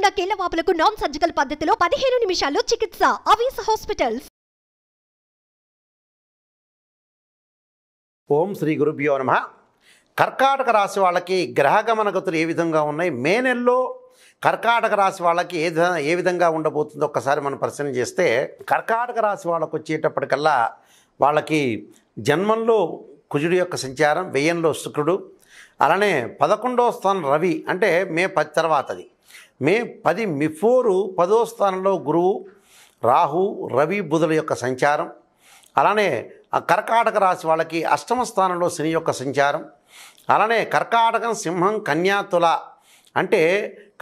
ఉన్న కీళ్ల non surgical పద్ధతిలో పదిహేను నిమిషాల్లో చికిత్స అవీస్ హాస్పిటల్స్ ఓం శ్రీ గురుభ్యో నమ కర్కాటక రాశి వాళ్ళకి గ్రహగమన గతులు ఏ విధంగా ఉన్నాయి మే నెలలో కర్కాటక రాశి వాళ్ళకి ఏ ఏ విధంగా ఉండబోతుందో ఒక్కసారి మనం పరిశీలన చేస్తే కర్కాటక రాశి వాళ్ళకు వచ్చేటప్పటికల్లా వాళ్ళకి జన్మంలో కుజుడు యొక్క సంచారం వెయ్యంలో శుక్రుడు అలానే పదకొండవ స్థానం రవి అంటే మే పది తర్వాతది మే పది మిఫోరు పదో స్థానంలో గురువు రాహు రవి బుధుల యొక్క సంచారం అలానే కర్కాటక రాశి వాళ్ళకి అష్టమ స్థానంలో శని యొక్క సంచారం అలానే కర్కాటకం సింహం కన్యాతుల అంటే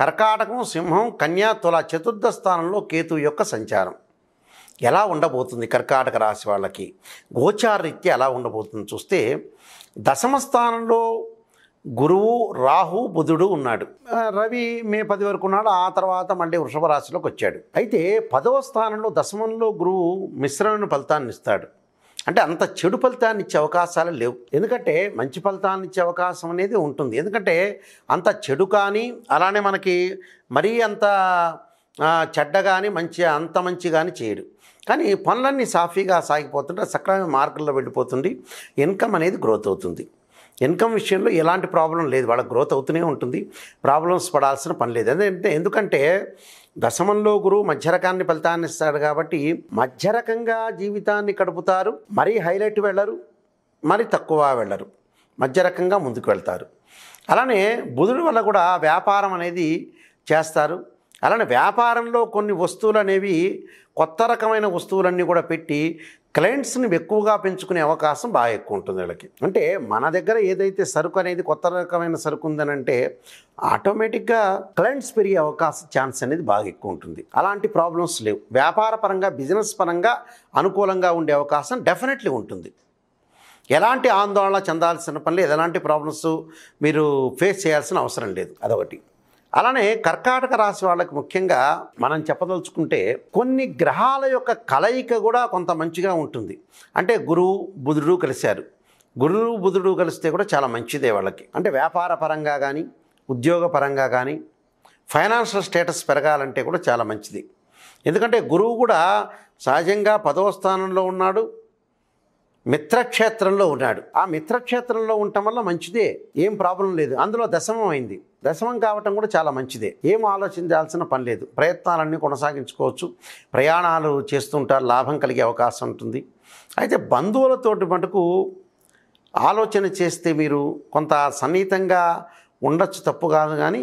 కర్కాటకం సింహం కన్యాతుల చతుర్థ స్థానంలో కేతు యొక్క సంచారం ఎలా ఉండబోతుంది కర్కాటక రాశి వాళ్ళకి గోచార రీత్యా ఎలా ఉండబోతుంది చూస్తే దశమ స్థానంలో గురువు రాహు బుధుడు ఉన్నాడు రవి మే పది వరకు ఉన్నాడు ఆ తర్వాత మళ్ళీ వృషభ రాశిలోకి వచ్చాడు అయితే పదవ స్థానంలో దశమంలో గురువు మిశ్రమైన ఫలితాన్ని ఇస్తాడు అంటే అంత చెడు ఫలితాన్ని ఇచ్చే అవకాశాలు లేవు ఎందుకంటే మంచి ఫలితాన్ని ఇచ్చే అవకాశం అనేది ఉంటుంది ఎందుకంటే అంత చెడు కానీ అలానే మనకి మరీ అంత చెడ్డ కానీ మంచి అంత మంచి కానీ చేయడు కానీ పనులన్నీ సాఫీగా సాగిపోతుంటే సక్రమైన మార్గంలో వెళ్ళిపోతుంది ఇన్కమ్ అనేది గ్రోత్ అవుతుంది ఇన్కమ్ విషయంలో ఎలాంటి ప్రాబ్లం లేదు వాళ్ళ గ్రోత్ అవుతూనే ఉంటుంది ప్రాబ్లమ్స్ పడాల్సిన పని లేదు ఎందుకంటే ఎందుకంటే దశమంలో గురువు మధ్యరకాన్ని ఫలితాన్ని ఇస్తాడు కాబట్టి మధ్యరకంగా జీవితాన్ని గడుపుతారు మరీ హైలైట్ వెళ్ళరు మరి తక్కువ వెళ్ళరు మధ్యరకంగా ముందుకు వెళ్తారు అలానే బుధుడి వల్ల కూడా వ్యాపారం అనేది చేస్తారు అలానే వ్యాపారంలో కొన్ని వస్తువులు అనేవి కొత్త రకమైన వస్తువులన్నీ కూడా పెట్టి క్లయింట్స్ని ఎక్కువగా పెంచుకునే అవకాశం బాగా ఎక్కువ ఉంటుంది వీళ్ళకి అంటే మన దగ్గర ఏదైతే సరుకు అనేది కొత్త రకమైన సరుకు ఉందని అంటే ఆటోమేటిక్గా క్లయింట్స్ పెరిగే అవకాశం ఛాన్స్ అనేది బాగా ఎక్కువ ఉంటుంది అలాంటి ప్రాబ్లమ్స్ లేవు వ్యాపార పరంగా బిజినెస్ పరంగా అనుకూలంగా ఉండే అవకాశం డెఫినెట్లీ ఉంటుంది ఎలాంటి ఆందోళన చెందాల్సిన పని లేదు ఎలాంటి ప్రాబ్లమ్స్ మీరు ఫేస్ చేయాల్సిన అవసరం లేదు అదొకటి అలానే కర్కాటక రాశి వాళ్ళకి ముఖ్యంగా మనం చెప్పదలుచుకుంటే కొన్ని గ్రహాల యొక్క కలయిక కూడా కొంత మంచిగా ఉంటుంది అంటే గురువు బుధుడు కలిశారు గురువు బుధుడు కలిస్తే కూడా చాలా మంచిదే వాళ్ళకి అంటే వ్యాపార పరంగా కానీ ఉద్యోగ పరంగా కానీ ఫైనాన్షియల్ స్టేటస్ పెరగాలంటే కూడా చాలా మంచిది ఎందుకంటే గురువు కూడా సహజంగా పదవ స్థానంలో ఉన్నాడు మిత్రక్షేత్రంలో ఉన్నాడు ఆ మిత్రక్షేత్రంలో ఉండటం వల్ల మంచిదే ఏం ప్రాబ్లం లేదు అందులో దశమం అయింది దశమం కావటం కూడా చాలా మంచిదే ఏం ఆలోచించాల్సిన పని లేదు ప్రయత్నాలన్నీ కొనసాగించుకోవచ్చు ప్రయాణాలు చేస్తుంటారు లాభం కలిగే అవకాశం ఉంటుంది అయితే బంధువులతోటి మటుకు ఆలోచన చేస్తే మీరు కొంత సన్నిహితంగా ఉండొచ్చు తప్పు కాదు కానీ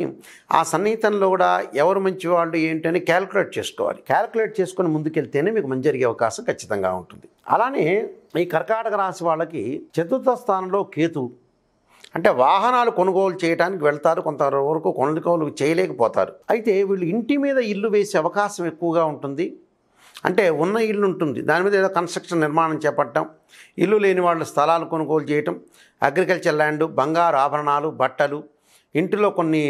ఆ సన్నిహితంలో కూడా ఎవరు మంచి వాళ్ళు ఏంటని క్యాల్కులేట్ చేసుకోవాలి క్యాలిక్యులేట్ చేసుకుని ముందుకెళ్తేనే మీకు మంచి జరిగే అవకాశం ఖచ్చితంగా ఉంటుంది అలానే ఈ కర్కాటక రాశి వాళ్ళకి చతుర్థ స్థానంలో కేతు అంటే వాహనాలు కొనుగోలు చేయడానికి వెళ్తారు కొంతవరకు కొనుగోలు చేయలేకపోతారు అయితే వీళ్ళు ఇంటి మీద ఇల్లు వేసే అవకాశం ఎక్కువగా ఉంటుంది అంటే ఉన్న ఇల్లు ఉంటుంది దాని మీద ఏదో కన్స్ట్రక్షన్ నిర్మాణం చేపట్టడం ఇల్లు లేని వాళ్ళు స్థలాలు కొనుగోలు చేయటం అగ్రికల్చర్ ల్యాండ్ బంగారు ఆభరణాలు బట్టలు ఇంటిలో కొన్ని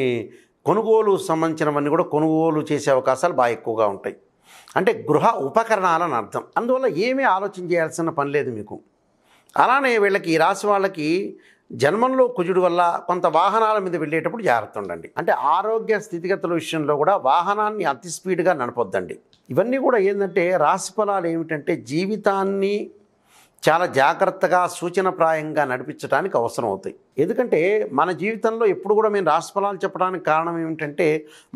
కొనుగోలు సంబంధించినవన్నీ కూడా కొనుగోలు చేసే అవకాశాలు బాగా ఎక్కువగా ఉంటాయి అంటే గృహ అని అర్థం అందువల్ల ఏమీ ఆలోచన చేయాల్సిన పని లేదు మీకు అలానే వీళ్ళకి ఈ రాశి వాళ్ళకి జన్మంలో కుజుడు వల్ల కొంత వాహనాల మీద వెళ్ళేటప్పుడు జాగ్రత్త ఉండండి అంటే ఆరోగ్య స్థితిగతుల విషయంలో కూడా వాహనాన్ని అతి స్పీడ్గా నడపొద్దండి ఇవన్నీ కూడా ఏంటంటే రాశి ఫలాలు ఏమిటంటే జీవితాన్ని చాలా జాగ్రత్తగా సూచనప్రాయంగా నడిపించడానికి అవసరం అవుతాయి ఎందుకంటే మన జీవితంలో ఎప్పుడు కూడా మేము రాశి ఫలాలు చెప్పడానికి కారణం ఏమిటంటే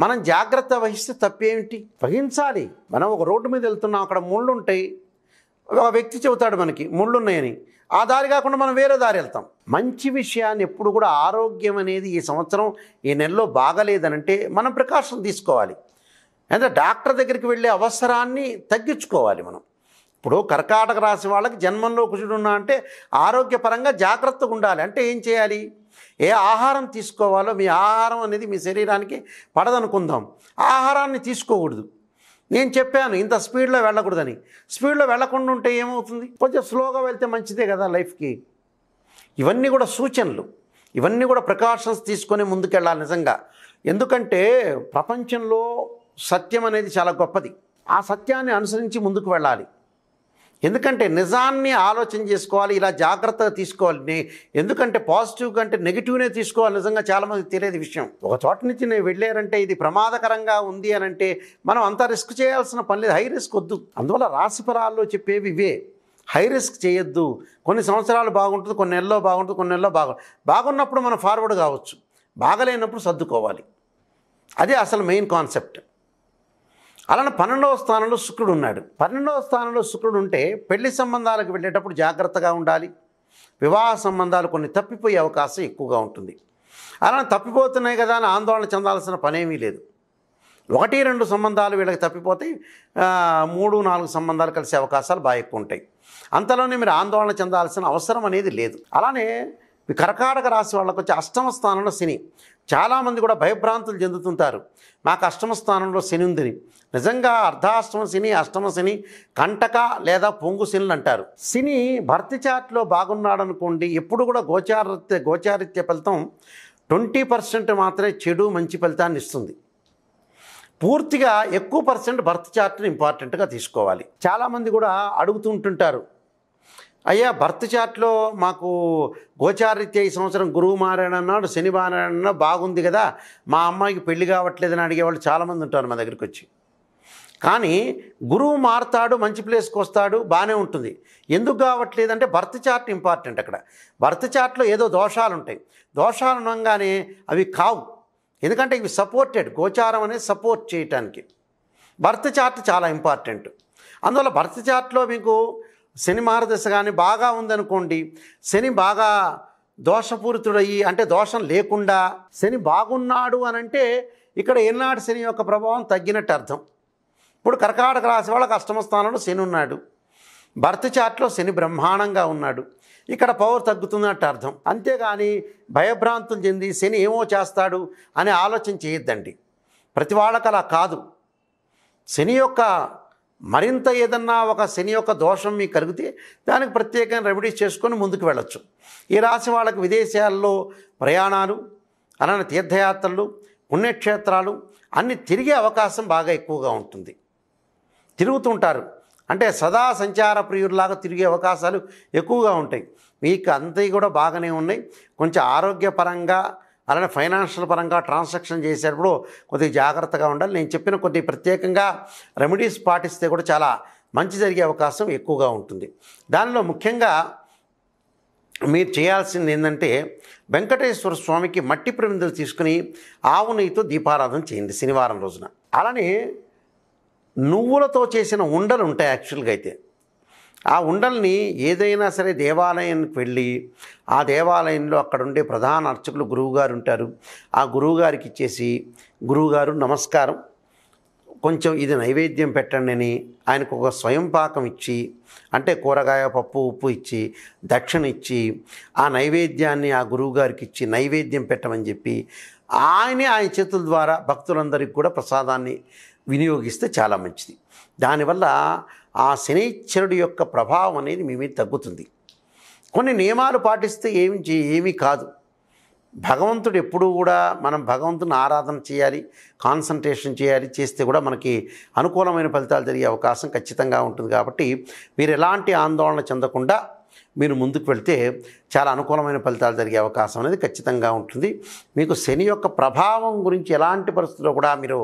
మనం జాగ్రత్త వహిస్తే తప్పేమిటి వహించాలి మనం ఒక రోడ్డు మీద వెళ్తున్నాం అక్కడ ముళ్ళు ఉంటాయి ఒక వ్యక్తి చెబుతాడు మనకి ముళ్ళు ఉన్నాయని ఆ దారి కాకుండా మనం వేరే దారి వెళ్తాం మంచి విషయాన్ని ఎప్పుడు కూడా ఆరోగ్యం అనేది ఈ సంవత్సరం ఈ నెలలో అంటే మనం ప్రికాషన్ తీసుకోవాలి అంటే డాక్టర్ దగ్గరికి వెళ్ళే అవసరాన్ని తగ్గించుకోవాలి మనం ఇప్పుడు కర్కాటక రాశి వాళ్ళకి జన్మంలో కుజుడు ఉన్నా అంటే ఆరోగ్యపరంగా జాగ్రత్తగా ఉండాలి అంటే ఏం చేయాలి ఏ ఆహారం తీసుకోవాలో మీ ఆహారం అనేది మీ శరీరానికి పడదనుకుందాం ఆహారాన్ని తీసుకోకూడదు నేను చెప్పాను ఇంత స్పీడ్లో వెళ్ళకూడదని స్పీడ్లో వెళ్ళకుండా ఉంటే ఏమవుతుంది కొంచెం స్లోగా వెళ్తే మంచిదే కదా లైఫ్కి ఇవన్నీ కూడా సూచనలు ఇవన్నీ కూడా ప్రికాషన్స్ తీసుకొని ముందుకెళ్ళాలి నిజంగా ఎందుకంటే ప్రపంచంలో సత్యం అనేది చాలా గొప్పది ఆ సత్యాన్ని అనుసరించి ముందుకు వెళ్ళాలి ఎందుకంటే నిజాన్ని ఆలోచన చేసుకోవాలి ఇలా జాగ్రత్తగా తీసుకోవాలి ఎందుకంటే పాజిటివ్ కంటే నెగిటివ్నే తీసుకోవాలి నిజంగా చాలామంది తెలియదు విషయం ఒక చోట నుంచి నేను వెళ్ళారంటే ఇది ప్రమాదకరంగా ఉంది అని అంటే మనం అంత రిస్క్ చేయాల్సిన పని లేదు హై రిస్క్ వద్దు అందువల్ల రాశిఫలాల్లో చెప్పేవి ఇవే హై రిస్క్ చేయొద్దు కొన్ని సంవత్సరాలు బాగుంటుంది కొన్ని నెలలో బాగుంటుంది కొన్ని నెలలో బాగు బాగున్నప్పుడు మనం ఫార్వర్డ్ కావచ్చు బాగలేనప్పుడు సర్దుకోవాలి అదే అసలు మెయిన్ కాన్సెప్ట్ అలానే పన్నెండవ స్థానంలో శుక్రుడు ఉన్నాడు పన్నెండవ స్థానంలో శుక్రుడు ఉంటే పెళ్లి సంబంధాలకు వెళ్ళేటప్పుడు జాగ్రత్తగా ఉండాలి వివాహ సంబంధాలు కొన్ని తప్పిపోయే అవకాశం ఎక్కువగా ఉంటుంది అలానే తప్పిపోతున్నాయి కదా అని ఆందోళన చెందాల్సిన పనేమీ లేదు ఒకటి రెండు సంబంధాలు వీళ్ళకి తప్పిపోతే మూడు నాలుగు సంబంధాలు కలిసే అవకాశాలు బాగా ఎక్కువ ఉంటాయి అంతలోనే మీరు ఆందోళన చెందాల్సిన అవసరం అనేది లేదు అలానే కర్కాటక రాశి వాళ్ళకు వచ్చి అష్టమ స్థానంలో శని చాలామంది కూడా భయభ్రాంతులు చెందుతుంటారు మాకు అష్టమ స్థానంలో శని ఉందని నిజంగా అర్ధాష్టమ శని అష్టమ శని కంటక లేదా పొంగు శనులు అంటారు శని భర్తి చాట్లో బాగున్నాడనుకోండి ఎప్పుడు కూడా గోచారిత్య గోచారిత్య ఫలితం ట్వంటీ పర్సెంట్ మాత్రమే చెడు మంచి ఫలితాన్ని ఇస్తుంది పూర్తిగా ఎక్కువ పర్సెంట్ బర్త్ చార్ట్ని ఇంపార్టెంట్గా తీసుకోవాలి చాలామంది కూడా అడుగుతుంటుంటారు అయ్యా బర్త్ చార్ట్లో మాకు గోచారిత్య ఈ సంవత్సరం గురువు అన్నాడు శని మారాడన్నా బాగుంది కదా మా అమ్మాయికి పెళ్లి కావట్లేదని అడిగేవాళ్ళు చాలామంది ఉంటారు మా దగ్గరికి వచ్చి కానీ గురువు మారుతాడు మంచి ప్లేస్కి వస్తాడు బాగానే ఉంటుంది ఎందుకు కావట్లేదంటే బర్త్ చార్ట్ ఇంపార్టెంట్ అక్కడ బర్త్ చార్ట్లో ఏదో దోషాలు ఉంటాయి దోషాలు ఉండగానే అవి కావు ఎందుకంటే ఇవి సపోర్టెడ్ గోచారం అనేది సపోర్ట్ చేయటానికి భర్త చార్ట్ చాలా ఇంపార్టెంట్ అందువల్ల భర్త చార్ట్లో మీకు శని మారదశ కానీ బాగా ఉందనుకోండి శని బాగా దోషపూరితుడయ్యి అంటే దోషం లేకుండా శని బాగున్నాడు అని అంటే ఇక్కడ ఏనాడు శని యొక్క ప్రభావం తగ్గినట్టు అర్థం ఇప్పుడు కర్కాటక రాశి వాళ్ళకి అష్టమ స్థానంలో శని ఉన్నాడు భర్త చాట్లో శని బ్రహ్మాండంగా ఉన్నాడు ఇక్కడ పవర్ తగ్గుతుందంట అర్థం అంతేగాని భయభ్రాంతం చెంది శని ఏమో చేస్తాడు అనే ఆలోచన చేయొద్దండి ప్రతి వాళ్ళకలా కాదు శని యొక్క మరింత ఏదన్నా ఒక శని యొక్క దోషం మీకు కలిగితే దానికి ప్రత్యేకంగా రెమెడీస్ చేసుకొని ముందుకు వెళ్ళచ్చు ఈ రాశి వాళ్ళకు విదేశాల్లో ప్రయాణాలు అలానే తీర్థయాత్రలు పుణ్యక్షేత్రాలు అన్నీ తిరిగే అవకాశం బాగా ఎక్కువగా ఉంటుంది తిరుగుతుంటారు అంటే సదా సంచార ప్రియుల్లాగా తిరిగే అవకాశాలు ఎక్కువగా ఉంటాయి మీకు అంతా కూడా బాగానే ఉన్నాయి కొంచెం ఆరోగ్యపరంగా అలానే ఫైనాన్షియల్ పరంగా ట్రాన్సాక్షన్ చేసేటప్పుడు కొద్దిగా జాగ్రత్తగా ఉండాలి నేను చెప్పిన కొద్ది ప్రత్యేకంగా రెమెడీస్ పాటిస్తే కూడా చాలా మంచి జరిగే అవకాశం ఎక్కువగా ఉంటుంది దానిలో ముఖ్యంగా మీరు చేయాల్సింది ఏంటంటే వెంకటేశ్వర స్వామికి మట్టి ప్రమిదలు తీసుకుని ఆవు నెయ్యితో దీపారాధన చేయండి శనివారం రోజున అలానే నువ్వులతో చేసిన ఉండలు ఉంటాయి యాక్చువల్గా అయితే ఆ ఉండల్ని ఏదైనా సరే దేవాలయానికి వెళ్ళి ఆ దేవాలయంలో అక్కడ ఉండే ప్రధాన అర్చకులు గురువుగారు ఉంటారు ఆ గురువుగారికి ఇచ్చేసి గురువుగారు నమస్కారం కొంచెం ఇది నైవేద్యం పెట్టండి అని ఆయనకు ఒక స్వయం పాకం ఇచ్చి అంటే కూరగాయ పప్పు ఉప్పు ఇచ్చి దక్షిణ ఇచ్చి ఆ నైవేద్యాన్ని ఆ గురువుగారికి ఇచ్చి నైవేద్యం పెట్టమని చెప్పి ఆయనే ఆయన చేతుల ద్వారా భక్తులందరికీ కూడా ప్రసాదాన్ని వినియోగిస్తే చాలా మంచిది దానివల్ల ఆ శనైశ్వరుడి యొక్క ప్రభావం అనేది మీ మీద తగ్గుతుంది కొన్ని నియమాలు పాటిస్తే ఏమి ఏమీ కాదు భగవంతుడు ఎప్పుడూ కూడా మనం భగవంతుని ఆరాధన చేయాలి కాన్సన్ట్రేషన్ చేయాలి చేస్తే కూడా మనకి అనుకూలమైన ఫలితాలు జరిగే అవకాశం ఖచ్చితంగా ఉంటుంది కాబట్టి మీరు ఎలాంటి ఆందోళన చెందకుండా మీరు ముందుకు వెళ్తే చాలా అనుకూలమైన ఫలితాలు జరిగే అవకాశం అనేది ఖచ్చితంగా ఉంటుంది మీకు శని యొక్క ప్రభావం గురించి ఎలాంటి పరిస్థితుల్లో కూడా మీరు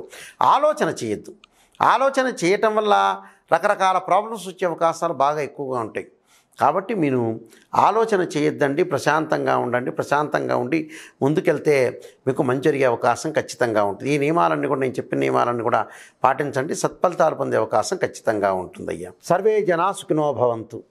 ఆలోచన చేయొద్దు ఆలోచన చేయటం వల్ల రకరకాల ప్రాబ్లమ్స్ వచ్చే అవకాశాలు బాగా ఎక్కువగా ఉంటాయి కాబట్టి మీరు ఆలోచన చేయొద్దండి ప్రశాంతంగా ఉండండి ప్రశాంతంగా ఉండి ముందుకెళ్తే మీకు మంచి జరిగే అవకాశం ఖచ్చితంగా ఉంటుంది ఈ నియమాలన్నీ కూడా నేను చెప్పిన నియమాలన్నీ కూడా పాటించండి సత్ఫలితాలు పొందే అవకాశం ఖచ్చితంగా ఉంటుంది అయ్యా సర్వే జనా సుఖినోభవంతు